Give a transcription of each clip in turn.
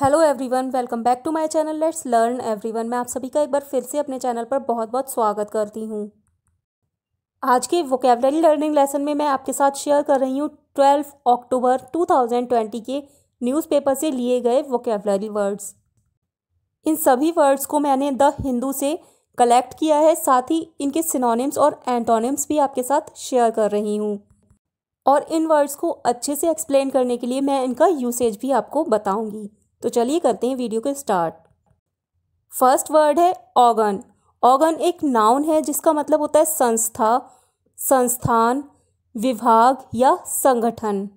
hello everyone welcome back to my channel let's learn everyone मैं आप सभी का एक बार फिर से अपने चैनल पर बहुत बहुत स्वागत करती हूँ आज के वोकेबलरी लर्निंग लेसन में मैं आपके साथ शेयर कर रही हूँ ट्वेल्व अक्टूबर ट्वेंटी के न्यूज़पेपर से लिए गए वोकेबलरी वर्ड्स इन सभी वर्ड्स को मैंने द हिंदू से कलेक्ट किया है साथ ही इनके सिनोनिम्स और एंटोनिम्स भी आपके साथ शेयर कर रही हूँ और इन वर्ड्स को अच्छे से एक्सप्लेन करने के लिए मैं इनका यूसेज भी आपको बताऊँगी तो चलिए करते हैं वीडियो को स्टार्ट फर्स्ट वर्ड है ऑगन ऑगन एक नाउन है जिसका मतलब होता है संस्था संस्थान विभाग या संगठन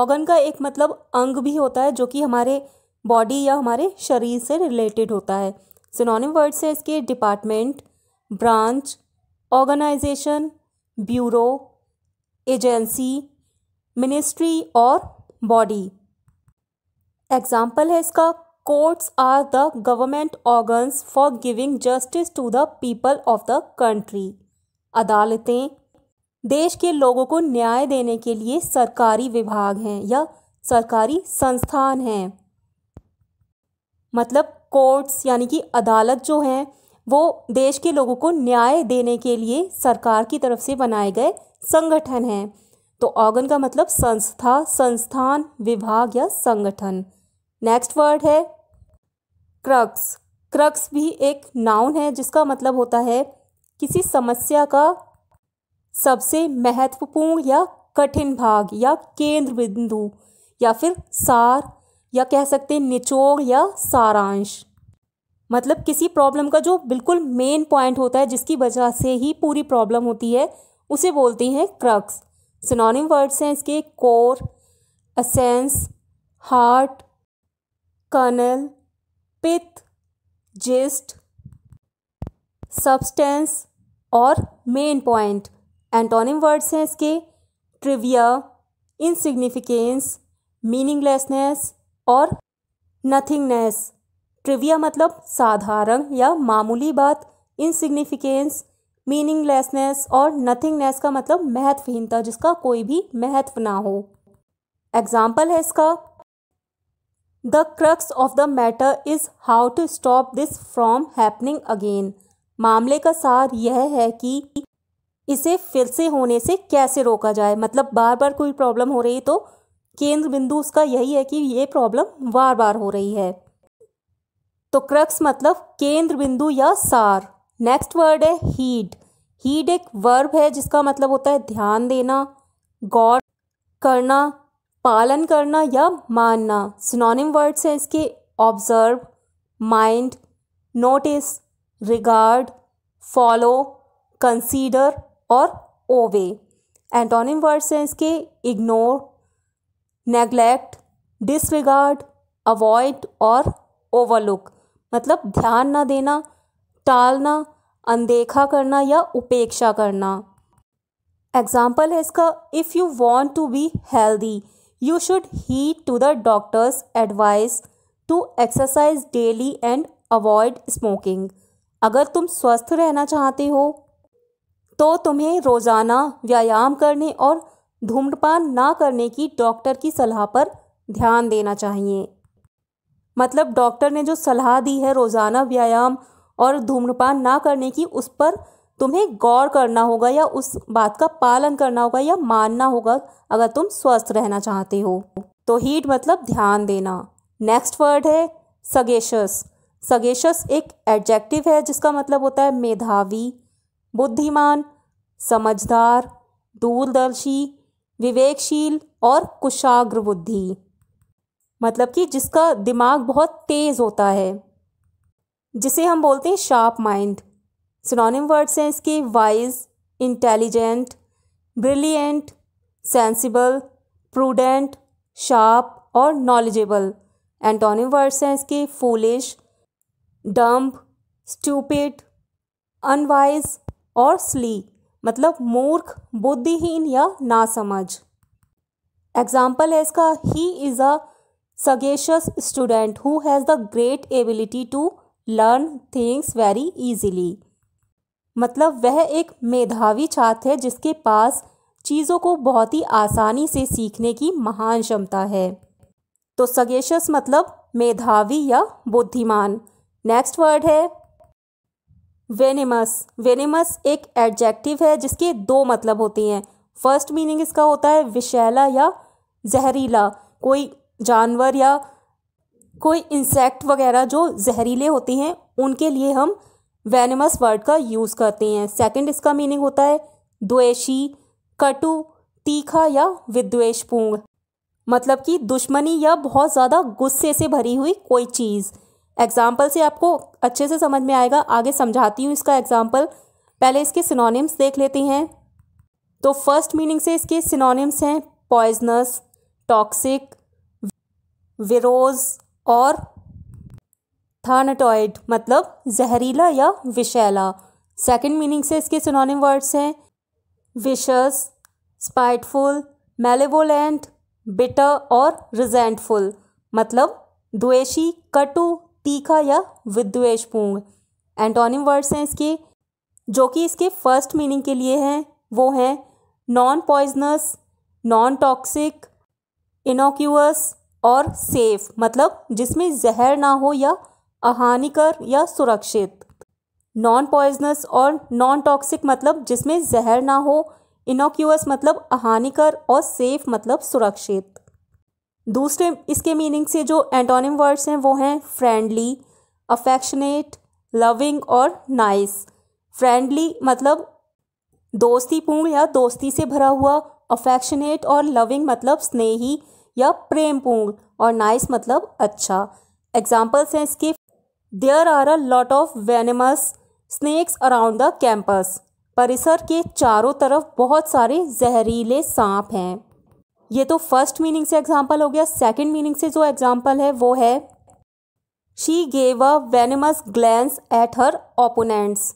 ऑर्गन का एक मतलब अंग भी होता है जो कि हमारे बॉडी या हमारे शरीर से रिलेटेड होता है सिनोनिम वर्ड्स है इसके department branch organisation bureau agency ministry और बॉडी एग्जाम्पल है इसका courts are the government organs for giving justice to the people of the country अदालतें देश के लोगों को न्याय देने के लिए सरकारी विभाग हैं या सरकारी संस्थान हैं मतलब कोर्ट्स यानी कि अदालत जो हैं वो देश के लोगों को न्याय देने के लिए सरकार की तरफ से बनाए गए संगठन हैं तो ऑर्गन का मतलब संस्था संस्थान विभाग या संगठन नेक्स्ट वर्ड है क्रक्स क्रक्स भी एक नाउन है जिसका मतलब होता है किसी समस्या का सबसे महत्वपूर्ण या कठिन भाग या केंद्र बिंदु या फिर सार या कह सकते हैं निचोड़ या सारांश मतलब किसी प्रॉब्लम का जो बिल्कुल मेन पॉइंट होता है जिसकी वजह से ही पूरी प्रॉब्लम होती है उसे बोलते हैं क्रक्स सिनोनिम वर्ड्स हैं इसके core essence heart kernel pith gist substance और मेन पॉइंट एंटोनिम वर्ड्स हैं इसके ट्रिविया इनसिग्निफिकेंस मीनिंगलेसनेस और नथिंगनेस ट्रिविया मतलब साधारण या मामूली बात इनसिग्निफिकेंस मीनिंगलेसनेस और नथिंगनेस का मतलब महत्वहीनता जिसका कोई भी महत्व ना हो एग्जाम्पल है इसका the crux of the matter is how to stop this from happening again मामले का सार यह है कि इसे फिर से होने से कैसे रोका जाए मतलब बार बार कोई प्रॉब्लम हो रही है तो केंद्र बिंदु उसका यही है कि ये प्रॉब्लम बार बार हो रही है तो क्रक्स मतलब केंद्र बिंदु या सार नेक्स्ट वर्ड है हीड हीड एक वर्ब है जिसका मतलब होता है ध्यान देना गौर करना पालन करना या मानना सिनोनिम वर्ड्स हैं इसके observe mind notice regard follow consider और ओवे एंटोनिम वर्ड्स हैं इसके इग्नोर नेग्लेक्ट डिसरिगार्ड अवॉइड और ओवरलुक मतलब ध्यान ना देना टालना अनदेखा करना या उपेक्षा करना एग्जाम्पल है इसका if you want to be healthy you should heed to the doctor's advice to exercise daily and avoid smoking अगर तुम स्वस्थ रहना चाहते हो तो तुम्हें रोज़ाना व्यायाम करने और धूम्रपान ना करने की डॉक्टर की सलाह पर ध्यान देना चाहिए मतलब डॉक्टर ने जो सलाह दी है रोज़ाना व्यायाम और धूम्रपान ना करने की उस पर तुम्हें गौर करना होगा या उस बात का पालन करना होगा या मानना होगा अगर तुम स्वस्थ रहना चाहते हो तो हीट मतलब ध्यान देना नेक्स्ट वर्ड है सगेशस सगेशस एक एडजेक्टिव है जिसका मतलब होता है मेधावी बुद्धिमान समझदार दूरदर्शी विवेकशील और कुशाग्र बुद्धि मतलब कि जिसका दिमाग बहुत तेज़ होता है जिसे हम बोलते हैं शार्प माइंड सिनोनिम वर्ड्स हैं इसके wise intelligent brilliant sensible prudent sharp और नॉलेजेबल एंटोनिम वर्ड्स हैं इसके फूलिश डम्ब स्टूपिड अनवाइज और स्ली मतलब मूर्ख बुद्धिहीन या नासमझ एग्जाम्पल है इसका ही is a sagacious student who has the great ability to learn things very easily मतलब वह एक मेधावी छात्र है जिसके पास चीज़ों को बहुत ही आसानी से सीखने की महान क्षमता है तो सगेशस मतलब मेधावी या बुद्धिमान नेक्स्ट वर्ड है वेनेमस वेनेमस एक एडजेक्टिव है जिसके दो मतलब होते हैं फर्स्ट मीनिंग इसका होता है विशैला या जहरीला कोई जानवर या कोई इंसेक्ट वगैरह जो जहरीले होते हैं उनके लिए हम वेनमस वर्ड का यूज़ करते हैं सेकंड इसका मीनिंग होता है द्वेषी कटु तीखा या विद्वेषपूर्ण मतलब कि दुश्मनी या बहुत ज़्यादा गुस्से से भरी हुई कोई चीज़ एग्जाम्पल से आपको अच्छे से समझ में आएगा आगे समझाती हूँ इसका एग्जाम्पल पहले इसके सिनोनिम्स देख लेते हैं तो फर्स्ट मीनिंग से इसके सिनोनिम्स हैं पॉइजनस टॉक्सिक विरोज और थानाटॉइड मतलब जहरीला या विशैला सेकंड मीनिंग से इसके सुनोनिम वर्ड्स हैं विशस स्पाइटफुल मेलेवोलेंट बिटर और रिजेंटफुल मतलब द्वेषी कटु तीखा या विद्वेषपूर्ण एंटोनिम वर्ड्स हैं इसके जो कि इसके फर्स्ट मीनिंग के लिए हैं वो हैं non poisonous non toxic innocuous और सेफ मतलब जिसमें जहर ना हो या अहानिकर या सुरक्षित नॉन पॉइजनस और नॉन टॉक्सिक मतलब जिसमें जहर ना हो इनोक्यूस मतलब अहानिकर और सेफ मतलब सुरक्षित दूसरे इसके मीनिंग से जो एंटोनिम वर्ड्स हैं वो हैं फ्रेंडली अफेक्शनेट लविंग और नाइस फ्रेंडली मतलब दोस्तीपूर्ण या दोस्ती से भरा हुआ अफेक्शनेट और लविंग मतलब स्नेही या प्रेमपूर्ण और नाइस मतलब अच्छा एग्जाम्पल्स हैं इसके there are a lot of venomous snakes around the campus परिसर के चारों तरफ बहुत सारे जहरीले सांप हैं ये तो फर्स्ट मीनिंग से एग्जाम्पल हो गया सेकेंड मीनिंग से जो एग्जाम्पल है वो है she gave a venomous glance at her opponents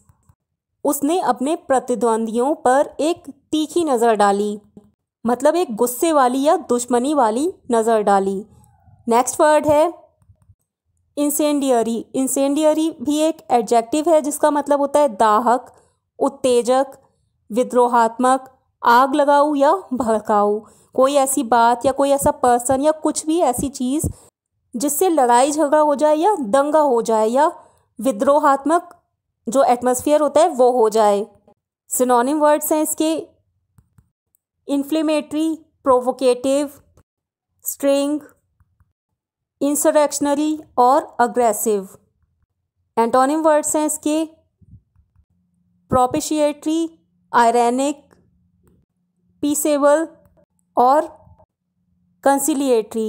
उसने अपने प्रतिद्वंदियों पर एक तीखी नज़र डाली मतलब एक गुस्से वाली या दुश्मनी वाली नज़र डाली नेक्स्ट वर्ड है इंसेंडियरी इंसेंडियरी भी एक एडजेक्टिव है जिसका मतलब होता है दाहक उत्तेजक विद्रोहात्मक आग लगाऊ या भड़काऊ कोई ऐसी बात या कोई ऐसा पर्सन या कुछ भी ऐसी चीज़ जिससे लड़ाई झगड़ा हो जाए या दंगा हो जाए या विद्रोहात्मक जो एटमोसफियर होता है वो हो जाए सिनोनिम वर्ड्स हैं इसके इन्फ्लेमेटरी प्रोवोकेटिव स्ट्रिंग इंसरेक्शनरी और अग्रेसिव एंटोनिम वर्ड्स हैं इसके प्रोपिशिएटरी आयरनिक पीसेबल और कंसिलिएटरी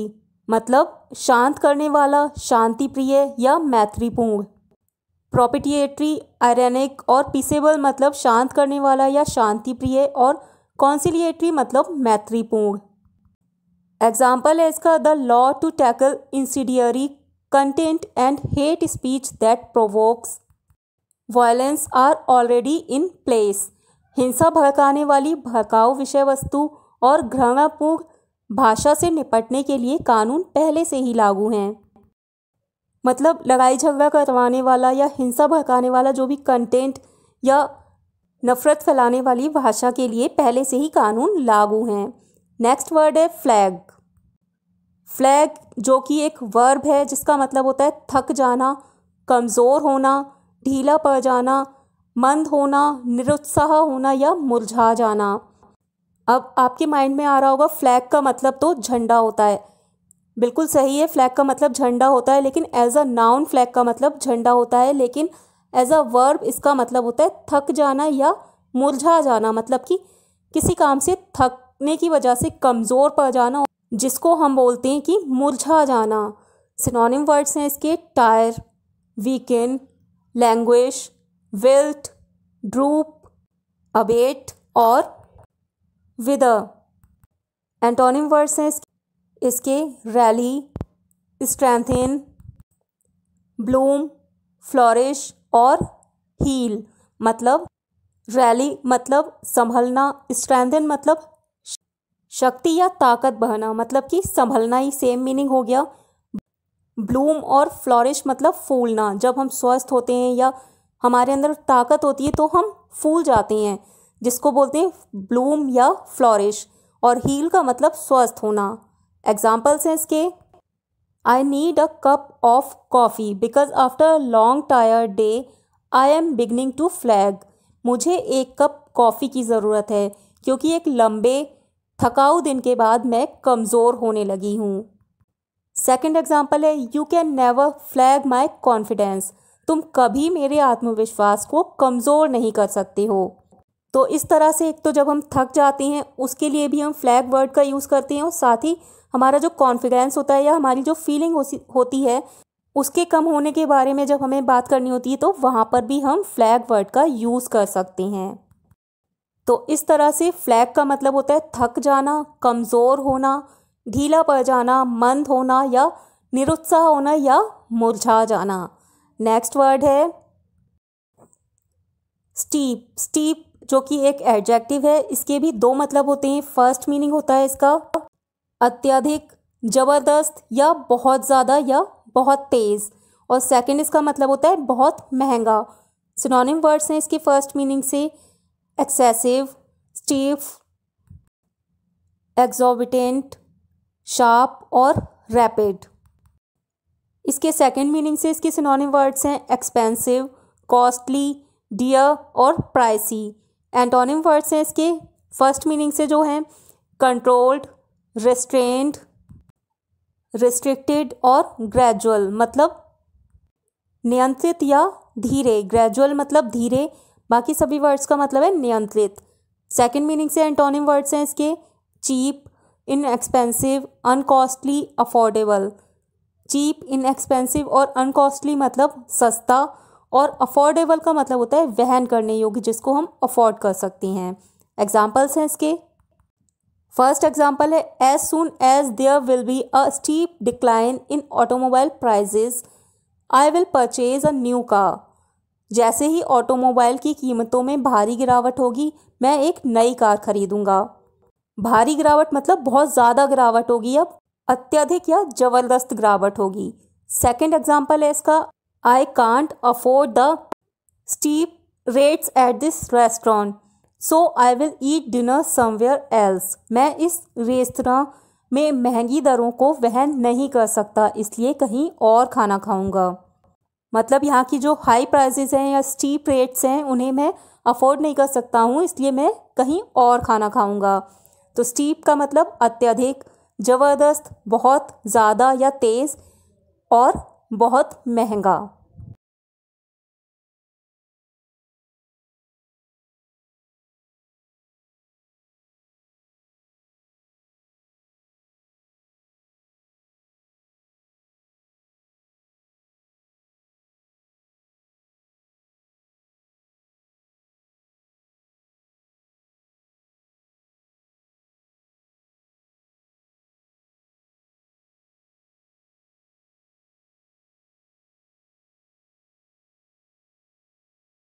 मतलब शांत करने वाला शांति प्रिय या मैत्रीपूर्ण प्रॉपिटिएटरी आयरनिक और पीसेबल मतलब शांत करने वाला या शांति प्रिय और कॉन्सिलिएटरी मतलब मैत्रीपूर्ण एग्जाम्पल है इसका the law to tackle incendiary content and hate speech that provokes violence are already in place हिंसा भड़काने वाली भड़काऊ विषय वस्तु और घृणापूर्ण भाषा से निपटने के लिए कानून पहले से ही लागू हैं मतलब लड़ाई झगड़ा करवाने वाला या हिंसा भड़काने वाला जो भी कंटेंट या नफ़रत फैलाने वाली भाषा के लिए पहले से ही कानून लागू हैं नेक्स्ट वर्ड है फ्लैग फ्लैग जो कि एक वर्ब है जिसका मतलब होता है थक जाना कमज़ोर होना ढीला पड़ जाना मंद होना निरुत्साह होना या मुरझा जाना अब आपके माइंड में आ रहा होगा फ्लैग का मतलब तो झंडा होता है बिल्कुल सही है फ्लैग का मतलब झंडा होता है लेकिन एज अ नाउन फ्लैग का मतलब झंडा होता है लेकिन एज अ वर्ब इसका मतलब होता है थक जाना या मुरझा जाना मतलब कि किसी काम से थकने की वजह से कमज़ोर पड़ जाना जिसको हम बोलते हैं कि मुरझा जाना सिनोनिम वर्ड्स हैं इसके tire weaken languish wilt droop abate और विद एंटोनिम वर्ड्स हैं इसके रैली स्ट्रेंथिन ब्लूम फ्लोरिश और हील मतलब रैली मतलब संभलना स्ट्रेंथन मतलब शक्ति या ताकत बहना मतलब कि संभलना ही सेम मीनिंग हो गया ब्लूम और फ्लॉरिश मतलब फूलना जब हम स्वस्थ होते हैं या हमारे अंदर ताकत होती है तो हम फूल जाते हैं जिसको बोलते हैं ब्लूम या फ्लॉरिश और हील का मतलब स्वस्थ होना एग्जाम्पल्स हैं इसके I need a cup of coffee because after long tire day I am beginning to flag मुझे एक कप कॉफ़ी की ज़रूरत है क्योंकि एक लंबे थकाऊ दिन के बाद मैं कमज़ोर होने लगी हूँ सेकेंड एग्जाम्पल है you can never flag my confidence तुम कभी मेरे आत्मविश्वास को कमज़ोर नहीं कर सकते हो तो इस तरह से एक तो जब हम थक जाते हैं उसके लिए भी हम फ्लैग वर्ड का यूज़ करते हैं और साथ ही हमारा जो कॉन्फिडेंस होता है या हमारी जो फीलिंग होती है उसके कम होने के बारे में जब हमें बात करनी होती है तो वहाँ पर भी हम फ्लैग वर्ड का यूज़ कर सकते हैं तो इस तरह से फ्लैग का मतलब होता है थक जाना कमज़ोर होना ढीला पड़ जाना मंद होना या निरुत्साह होना या मुरझा जाना नेक्स्ट वर्ड है स्टीप स्टीप जो कि एक एडजेक्टिव है इसके भी दो मतलब होते हैं फर्स्ट मीनिंग होता है इसका अत्यधिक ज़बरदस्त या बहुत ज़्यादा या बहुत तेज़ और सेकंड इसका मतलब होता है बहुत महंगा सिनोनिम वर्ड्स हैं इसके फर्स्ट मीनिंग से एक्सेसिव स्टीफ एग्जॉबिटेंट शार्प और रैपिड इसके सेकेंड मीनिंग से इसके सिनोनिम वर्ड्स हैं एक्सपेंसिव कॉस्टली डियर और प्राइसी एंटोनिम वर्ड्स हैं इसके फर्स्ट मीनिंग से जो हैं कंट्रोल्ड रेस्ट्रेंड रिस्ट्रिक्टेड और ग्रेजुअल मतलब नियंत्रित या धीरे ग्रेजुअल मतलब धीरे बाकी सभी वर्ड्स का मतलब है नियंत्रित सेकेंड मीनिंग से एंटोनिम वर्ड्स हैं इसके cheap inexpensive uncostly affordable cheap inexpensive और अनकॉस्टली मतलब सस्ता और अफोर्डेबल का मतलब होता है वहन करने योग्य जिसको हम अफोर्ड कर सकती हैं एग्जाम्पल्स हैं इसके फर्स्ट एग्जाम्पल है as soon as there will be a steep decline in automobile prices I will purchase a new car जैसे ही ऑटोमोबाइल की कीमतों में भारी गिरावट होगी मैं एक नई कार खरीदूंगा भारी गिरावट मतलब बहुत ज़्यादा गिरावट होगी अब अत्यधिक या ज़बरदस्त गिरावट होगी सेकेंड एग्जाम्पल है इसका I can't afford the steep rates at this restaurant so I will eat dinner somewhere else मैं इस रेस्तरा में महंगी दरों को वहन नहीं कर सकता इसलिए कहीं और खाना खाऊंगा मतलब यहाँ की जो हाई प्राइजेज़ हैं या स्टीप रेट्स हैं उन्हें मैं अफोर्ड नहीं कर सकता हूँ इसलिए मैं कहीं और खाना खाऊँगा तो स्टीप का मतलब अत्यधिक ज़बरदस्त बहुत ज़्यादा या तेज़ और बहुत महंगा